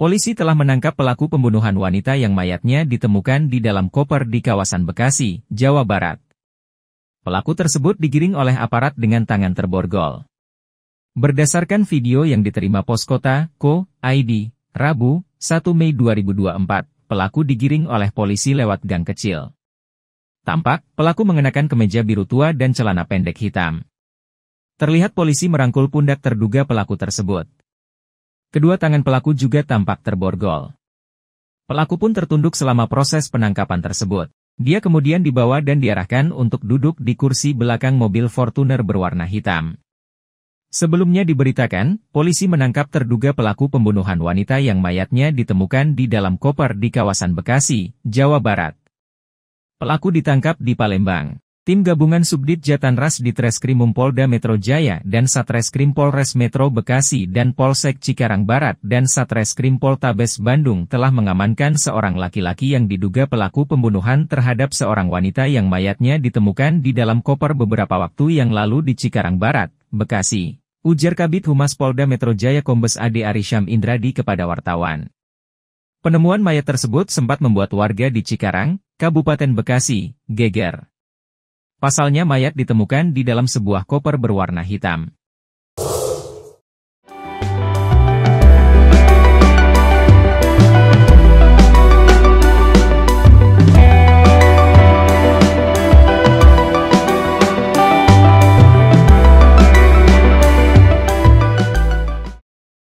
Polisi telah menangkap pelaku pembunuhan wanita yang mayatnya ditemukan di dalam koper di kawasan Bekasi, Jawa Barat. Pelaku tersebut digiring oleh aparat dengan tangan terborgol. Berdasarkan video yang diterima Poskota, Ko, ID, Rabu, 1 Mei 2024, pelaku digiring oleh polisi lewat gang kecil. Tampak, pelaku mengenakan kemeja biru tua dan celana pendek hitam. Terlihat polisi merangkul pundak terduga pelaku tersebut. Kedua tangan pelaku juga tampak terborgol. Pelaku pun tertunduk selama proses penangkapan tersebut. Dia kemudian dibawa dan diarahkan untuk duduk di kursi belakang mobil Fortuner berwarna hitam. Sebelumnya diberitakan, polisi menangkap terduga pelaku pembunuhan wanita yang mayatnya ditemukan di dalam koper di kawasan Bekasi, Jawa Barat. Pelaku ditangkap di Palembang. Tim gabungan Subdit Jatanras di Treskrimum Polda Metro Jaya dan Satreskrim Polres Metro Bekasi dan Polsek Cikarang Barat dan Satreskrim Poltabes Bandung telah mengamankan seorang laki-laki yang diduga pelaku pembunuhan terhadap seorang wanita yang mayatnya ditemukan di dalam koper beberapa waktu yang lalu di Cikarang Barat, Bekasi. Ujar Kabit Humas Polda Metro Jaya Kombes Ade Arisham Indradi kepada wartawan. Penemuan mayat tersebut sempat membuat warga di Cikarang, Kabupaten Bekasi, geger. Pasalnya mayat ditemukan di dalam sebuah koper berwarna hitam.